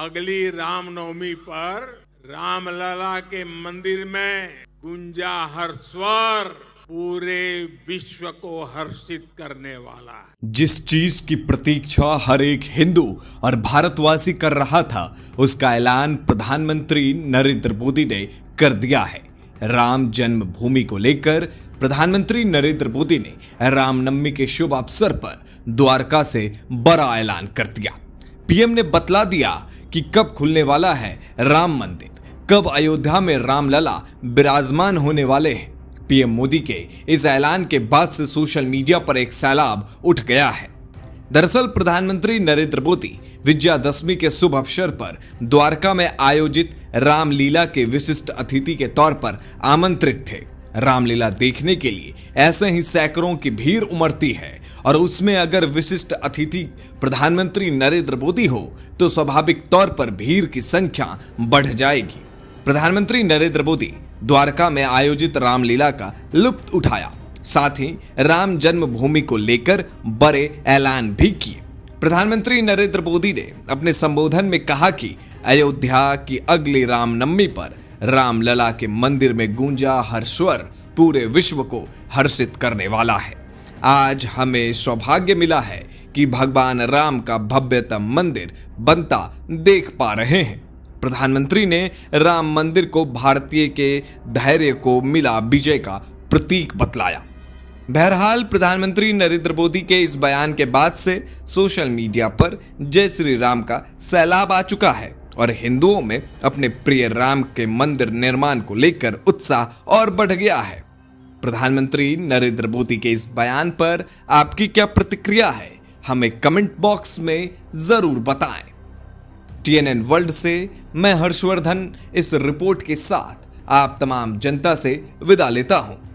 अगली रामनवमी पर रामलला के मंदिर में गुंजा हर स्वर पूरे विश्व को हर्षित करने वाला जिस चीज की प्रतीक्षा हर एक हिंदू और भारतवासी कर रहा था उसका ऐलान प्रधानमंत्री नरेंद्र मोदी ने कर दिया है राम जन्मभूमि को लेकर प्रधानमंत्री नरेंद्र मोदी ने रामनवमी के शुभ अवसर पर द्वारका से बड़ा ऐलान कर दिया पीएम ने बतला दिया कि कब खुलने वाला है राम मंदिर कब अयोध्या में रामलला विराजमान होने वाले हैं पीएम मोदी के इस ऐलान के बाद से सोशल मीडिया पर एक सैलाब उठ गया है दरअसल प्रधानमंत्री नरेंद्र मोदी विजयादशमी के शुभ अवसर पर द्वारका में आयोजित रामलीला के विशिष्ट अतिथि के तौर पर आमंत्रित थे रामलीला देखने के लिए ऐसे ही सैकड़ों की भीड़ उमड़ती है और उसमें अगर विशिष्ट अतिथि प्रधानमंत्री नरेंद्र मोदी हो तो स्वाभाविक तौर पर भीड़ की संख्या बढ़ जाएगी प्रधानमंत्री नरेंद्र मोदी द्वारका में आयोजित रामलीला का लुप्त उठाया साथ ही राम जन्मभूमि को लेकर बड़े ऐलान भी किए प्रधानमंत्री नरेंद्र मोदी ने अपने संबोधन में कहा कि अयोध्या की अगली रामनवमी पर रामलला के मंदिर में गूंजा हर स्वर पूरे विश्व को हर्षित करने वाला है आज हमें सौभाग्य मिला है कि भगवान राम का भव्यतम मंदिर बनता देख पा रहे हैं प्रधानमंत्री ने राम मंदिर को भारतीय के धैर्य को मिला विजय का प्रतीक बतलाया बहरहाल प्रधानमंत्री नरेंद्र मोदी के इस बयान के बाद से सोशल मीडिया पर जय श्री राम का सैलाब आ चुका है और हिंदुओं में अपने प्रिय राम के मंदिर निर्माण को लेकर उत्साह और बढ़ गया है प्रधानमंत्री नरेंद्र मोदी के इस बयान पर आपकी क्या प्रतिक्रिया है हमें कमेंट बॉक्स में जरूर बताएं टीएनएन वर्ल्ड से मैं हर्षवर्धन इस रिपोर्ट के साथ आप तमाम जनता से विदा लेता हूं